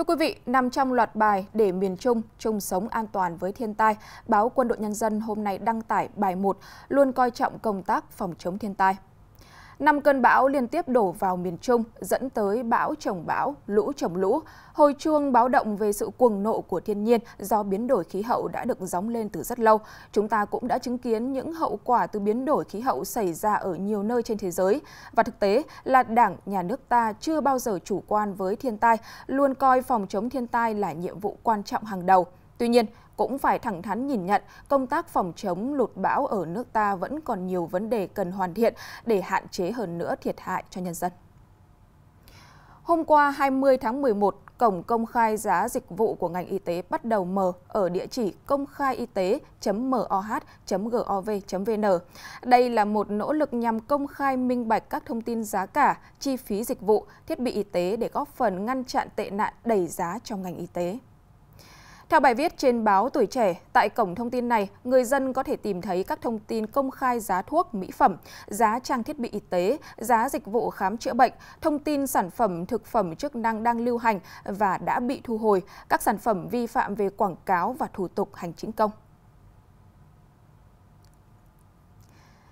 Thưa quý vị, nằm trong loạt bài Để miền Trung chung sống an toàn với thiên tai, báo Quân đội Nhân dân hôm nay đăng tải bài 1 luôn coi trọng công tác phòng chống thiên tai. Năm cơn bão liên tiếp đổ vào miền Trung, dẫn tới bão trồng bão, lũ trồng lũ. Hồi chuông báo động về sự cuồng nộ của thiên nhiên do biến đổi khí hậu đã được gióng lên từ rất lâu. Chúng ta cũng đã chứng kiến những hậu quả từ biến đổi khí hậu xảy ra ở nhiều nơi trên thế giới. Và thực tế là Đảng, Nhà nước ta chưa bao giờ chủ quan với thiên tai, luôn coi phòng chống thiên tai là nhiệm vụ quan trọng hàng đầu. Tuy nhiên, cũng phải thẳng thắn nhìn nhận công tác phòng chống lụt bão ở nước ta vẫn còn nhiều vấn đề cần hoàn thiện để hạn chế hơn nữa thiệt hại cho nhân dân. Hôm qua 20 tháng 11, Cổng công khai giá dịch vụ của ngành y tế bắt đầu mở ở địa chỉ công khai y tế.moh.gov.vn. Đây là một nỗ lực nhằm công khai minh bạch các thông tin giá cả, chi phí dịch vụ, thiết bị y tế để góp phần ngăn chặn tệ nạn đẩy giá trong ngành y tế. Theo bài viết trên báo Tuổi Trẻ, tại cổng thông tin này, người dân có thể tìm thấy các thông tin công khai giá thuốc, mỹ phẩm, giá trang thiết bị y tế, giá dịch vụ khám chữa bệnh, thông tin sản phẩm, thực phẩm chức năng đang lưu hành và đã bị thu hồi, các sản phẩm vi phạm về quảng cáo và thủ tục hành chính công.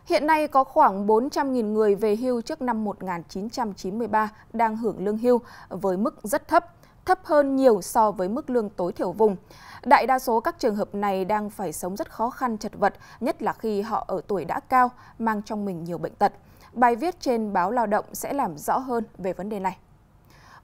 Hiện nay có khoảng 400.000 người về hưu trước năm 1993 đang hưởng lương hưu với mức rất thấp thấp hơn nhiều so với mức lương tối thiểu vùng. Đại đa số các trường hợp này đang phải sống rất khó khăn chật vật, nhất là khi họ ở tuổi đã cao, mang trong mình nhiều bệnh tật. Bài viết trên báo Lao động sẽ làm rõ hơn về vấn đề này.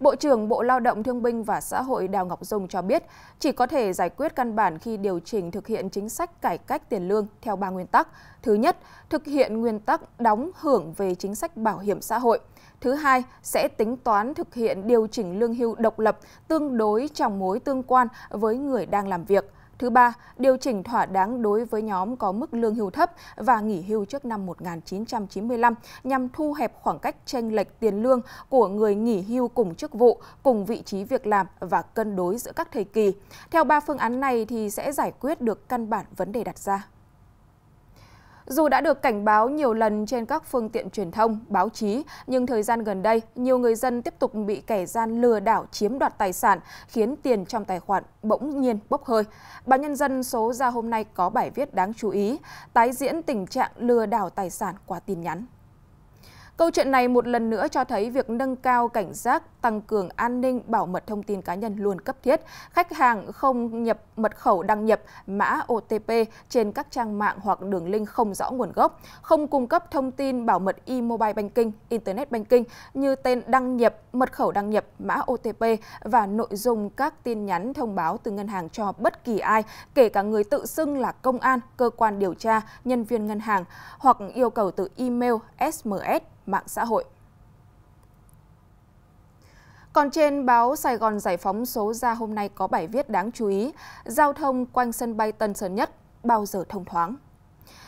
Bộ trưởng Bộ Lao động Thương binh và Xã hội Đào Ngọc Dung cho biết, chỉ có thể giải quyết căn bản khi điều chỉnh thực hiện chính sách cải cách tiền lương theo ba nguyên tắc. Thứ nhất, thực hiện nguyên tắc đóng hưởng về chính sách bảo hiểm xã hội. Thứ hai, sẽ tính toán thực hiện điều chỉnh lương hưu độc lập tương đối trong mối tương quan với người đang làm việc. Thứ ba, điều chỉnh thỏa đáng đối với nhóm có mức lương hưu thấp và nghỉ hưu trước năm 1995 nhằm thu hẹp khoảng cách tranh lệch tiền lương của người nghỉ hưu cùng chức vụ, cùng vị trí việc làm và cân đối giữa các thời kỳ. Theo ba phương án này thì sẽ giải quyết được căn bản vấn đề đặt ra. Dù đã được cảnh báo nhiều lần trên các phương tiện truyền thông, báo chí, nhưng thời gian gần đây, nhiều người dân tiếp tục bị kẻ gian lừa đảo chiếm đoạt tài sản, khiến tiền trong tài khoản bỗng nhiên bốc hơi. Báo Nhân dân số ra hôm nay có bài viết đáng chú ý, tái diễn tình trạng lừa đảo tài sản qua tin nhắn. Câu chuyện này một lần nữa cho thấy việc nâng cao cảnh giác, tăng cường an ninh, bảo mật thông tin cá nhân luôn cấp thiết. Khách hàng không nhập mật khẩu đăng nhập mã OTP trên các trang mạng hoặc đường link không rõ nguồn gốc, không cung cấp thông tin bảo mật e-mobile banking, internet banking như tên đăng nhập, mật khẩu đăng nhập, mã OTP và nội dung các tin nhắn thông báo từ ngân hàng cho bất kỳ ai, kể cả người tự xưng là công an, cơ quan điều tra, nhân viên ngân hàng hoặc yêu cầu từ email, SMS, mạng xã hội. Còn trên báo Sài Gòn Giải phóng số ra hôm nay có bài viết đáng chú ý, giao thông quanh sân bay Tân Sơn Nhất bao giờ thông thoáng.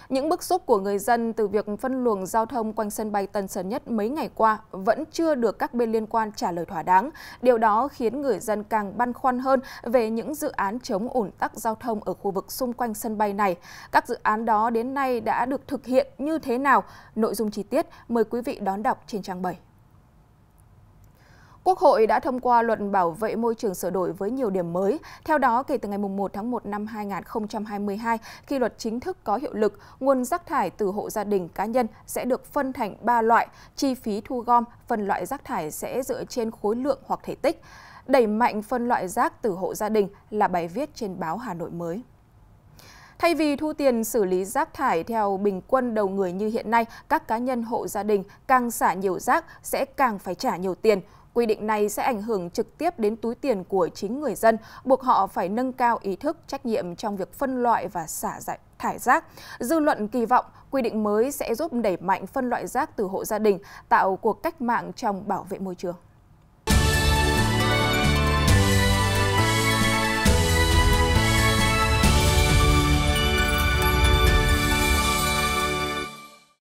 Những bức xúc của người dân từ việc phân luồng giao thông quanh sân bay Tân Sơn Nhất mấy ngày qua vẫn chưa được các bên liên quan trả lời thỏa đáng. Điều đó khiến người dân càng băn khoăn hơn về những dự án chống ủn tắc giao thông ở khu vực xung quanh sân bay này. Các dự án đó đến nay đã được thực hiện như thế nào? Nội dung chi tiết mời quý vị đón đọc trên trang 7. Quốc hội đã thông qua luật bảo vệ môi trường sửa đổi với nhiều điểm mới. Theo đó, kể từ ngày 1 tháng 1 năm 2022, khi luật chính thức có hiệu lực, nguồn rác thải từ hộ gia đình cá nhân sẽ được phân thành 3 loại. Chi phí thu gom, phân loại rác thải sẽ dựa trên khối lượng hoặc thể tích. Đẩy mạnh phân loại rác từ hộ gia đình là bài viết trên báo Hà Nội mới. Thay vì thu tiền xử lý rác thải theo bình quân đầu người như hiện nay, các cá nhân hộ gia đình càng xả nhiều rác sẽ càng phải trả nhiều tiền. Quy định này sẽ ảnh hưởng trực tiếp đến túi tiền của chính người dân, buộc họ phải nâng cao ý thức, trách nhiệm trong việc phân loại và xả giải thải rác. Dư luận kỳ vọng quy định mới sẽ giúp đẩy mạnh phân loại rác từ hộ gia đình, tạo cuộc cách mạng trong bảo vệ môi trường.